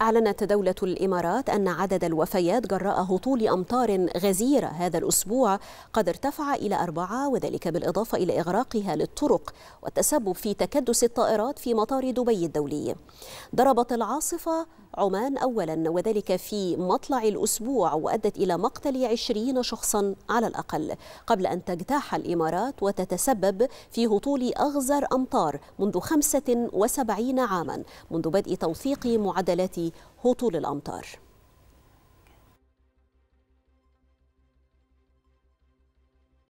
أعلنت دولة الإمارات أن عدد الوفيات جراء هطول أمطار غزيرة هذا الأسبوع قد ارتفع إلى أربعة وذلك بالإضافة إلى إغراقها للطرق والتسبب في تكدس الطائرات في مطار دبي الدولي ضربت العاصفة عمان أولا وذلك في مطلع الأسبوع وأدت إلى مقتل عشرين شخصا على الأقل قبل أن تجتاح الإمارات وتتسبب في هطول أغزر أمطار منذ 75 عاما منذ بدء توثيق معدلات هطول الأمطار